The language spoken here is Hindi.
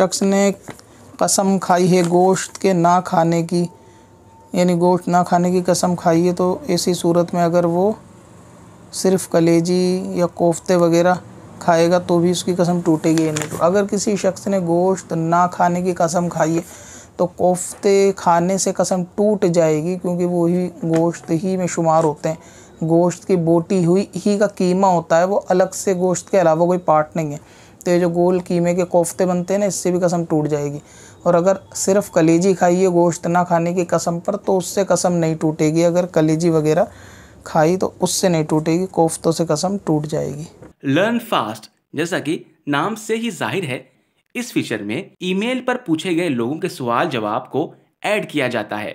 शख्स ने कसम खाई है गोश्त के ना खाने की यानी गोश्त ना खाने की कसम खाई है तो ऐसी सूरत में अगर वो सिर्फ कलेजी या कोफ्ते वगैरह खाएगा तो भी उसकी कसम टूटेगी नहीं तो अगर किसी शख्स ने गोश्त ना खाने की कसम खाई है तो कोफ्ते खाने से कसम टूट जाएगी क्योंकि वो ही गोश्त ही में शुमार होते हैं गोश्त की बोटी हुई ही का कीमा होता है वो अलग से गोश्त के अलावा कोई पार्ट नहीं है कोफ्ते जो गोल कीमे के कोफ्ते बनते हैं ना इससे भी कसम टूट जाएगी और अगर सिर्फ कलेजी खाइए गोश्त ना खाने की कसम पर तो उससे कसम नहीं टूटेगी अगर कलेजी वगैरह खाई तो उससे नहीं टूटेगी कोफ्तों से कसम टूट जाएगी लर्न फास्ट जैसा कि नाम से ही जाहिर है इस फीचर में ईमेल पर पूछे गए लोगों के सवाल जवाब को ऐड किया जाता है